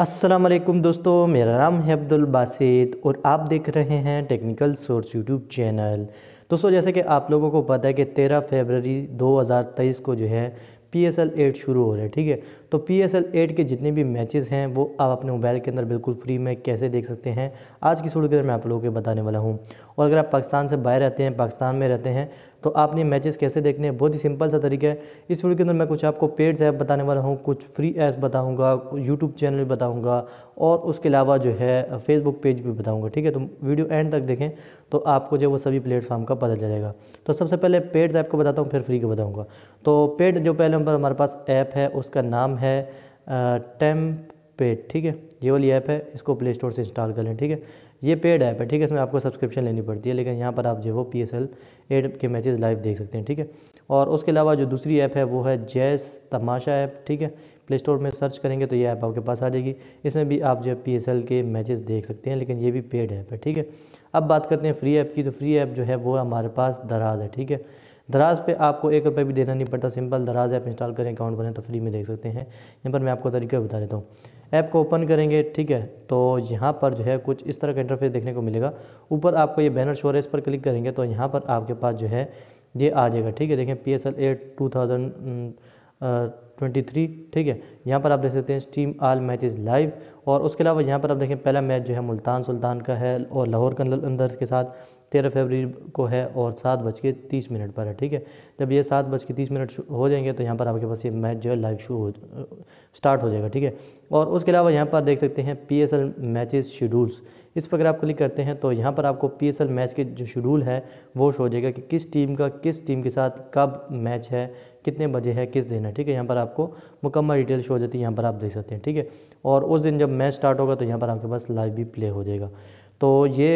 असलम दोस्तों मेरा नाम है अब्दुल बासित और आप देख रहे हैं टेक्निकल सोर्स यूट्यूब चैनल दोस्तों जैसे कि आप लोगों को पता है कि 13 फरवरी 2023 को जो है पी एस एल एट शुरू हो रहा है ठीक है तो पी एस एल एट के जितने भी मैचेस हैं वो आप अपने मोबाइल के अंदर बिल्कुल फ्री में कैसे देख सकते हैं आज की सूर्य के अंदर मैं आप लोगों के बताने वाला हूँ और अगर आप पाकिस्तान से बाहर रहते हैं पाकिस्तान में रहते हैं तो आपने मैचेस कैसे देखने हैं बहुत ही सिंपल सा तरीका है इस वीडियो के अंदर मैं कुछ आपको पेड ऐप बताने वाला हूँ कुछ फ्री ऐप्स बताऊँगा यूट्यूब चैनल भी बताऊँगा और उसके अलावा जो है फेसबुक पेज भी बताऊँगा ठीक है तो वीडियो एंड तक देखें तो आपको जो वो सभी प्लेटफॉर्म का पता चलेगा तो सबसे पहले पेड ऐप को बताता हूँ फिर फ्री को बताऊँगा तो पेड जो पहले हम नंबर हमारे पास ऐप है उसका नाम है टेम्प पेड ठीक है ये वाली ऐप है इसको प्ले स्टोर से इंस्टॉल कर लें ठीक है ये पेड ऐप है ठीक है इसमें आपको सब्सक्रिप्शन लेनी पड़ती है लेकिन यहाँ पर आप जो है वो पी एस एल एड के मैचेज लाइव देख सकते हैं ठीक है और उसके अलावा जो दूसरी ऐप है वो है जैस तमाशा ऐप ठीक है प्ले स्टोर में सर्च करेंगे तो ये ऐप आपके पास आ जाएगी इसमें भी आप जो है पी एस एल के मैचेस देख सकते हैं लेकिन ये भी पेड ऐप है ठीक है अब बात करते हैं फ्री ऐप की तो फ्री ऐप जो है वो हमारे पास दराज है ठीक है दराज पे आपको एक रुपये भी देना नहीं पड़ता सिंपल दराज ऐप इंस्टॉल करें अकाउंट बने तो फ्री में देख सकते हैं यहाँ पर मैं आपको तरीका बता देता हूँ ऐप को ओपन करेंगे ठीक है तो यहाँ पर जो है कुछ इस तरह का इंटरफेस देखने को मिलेगा ऊपर आपको ये बैनर शोर है इस पर क्लिक करेंगे तो यहाँ पर आपके पास जो है ये आ जाएगा ठीक है देखें P S L eight two thousand twenty three ठीक है यहाँ पर आप देख सकते हैं स्टीम आल मैचेस लाइव और उसके अलावा यहाँ पर आप देखें पहला मैच जो है मुल्तान सुल्तान का है और लाहौर के अंदर के साथ तेरह फरवरी को है और सात बज के तीस मिनट पर है ठीक है जब ये सात बज के तीस मिनट हो जाएंगे तो यहाँ पर आपके पास ये मैच जो है लाइव शो हो स्टार्ट हो जाएगा ठीक है और उसके अलावा यहाँ पर देख सकते हैं P S L matches schedules इस पर अगर आप क्लिक करते हैं तो यहाँ पर आपको पी एस एल मैच के जो शेड्यूल है वो शो हो जाएगा कि किस टीम का किस टीम के साथ कब मैच है कितने बजे है किस दिन है ठीक है यहाँ पर आपको मुकम्मल डिटेल शो हो जाती है यहाँ पर आप देख सकते हैं ठीक है और उस दिन जब मैच स्टार्ट होगा तो यहाँ पर आपके पास लाइव भी प्ले हो जाएगा तो ये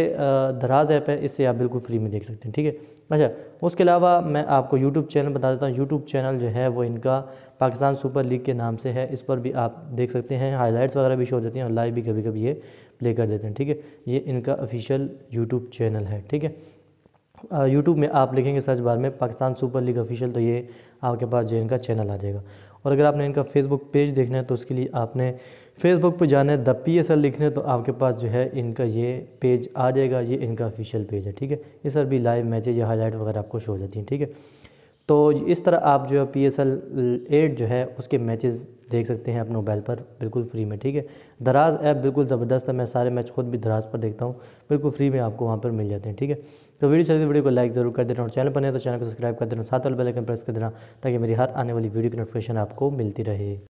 दराज ऐप है इससे आप बिल्कुल फ्री में देख सकते हैं ठीक है अच्छा उसके अलावा मैं आपको यूट्यूब चैनल बता देता हूँ यूट्यूब चैनल जो है वो इनका पाकिस्तान सुपर लीग के नाम से है इस पर भी आप देख सकते हैं हाईलाइट्स वगैरह भी शो हो जाती हैं और लाइव भी कभी कभी ये प्ले कर देते हैं ठीक है ये इनका ऑफिशियल यूट्यूब चैनल है ठीक है यूट्यूब में आप लिखेंगे सर्च बार में पाकिस्तान सुपर लीग ऑफिशियल तो ये आपके पास जो इनका चैनल आ जाएगा और अगर आपने इनका फेसबुक पेज देखना है तो उसके लिए आपने फेसबुक पर जाना है द पी एस एल लिखना है तो आपके पास जो है इनका ये पेज आ जाएगा ये इनका ऑफिशियल पेज है ठीक है ये सर भी लाइव मैचेज या हाईलाइट वगैरह आपको शो हो जाती हैं ठीक है तो इस तरह आप जो है पी एस एल एट जो है उसके मैचेस देख सकते हैं आप मोबाइल पर बिल्कुल फ्री में ठीक है दराज ऐप बिल्कुल ज़बरदस्त है मैं सारे मैच खुद भी दराज पर देखता हूँ बिल्कुल फ्री में आपको वहाँ पर मिल जाते हैं ठीक है तो वीडियो चलती वीडियो को लाइक जरूर कर देना और चैनल पर नहीं तो चैनल को सब्सक्राइब कर देना साथ वाले बेल प्रेस कर देना ताकि मेरी हर आने वाली वीडियो की नोटिफिकेशन आपको मिलती रहे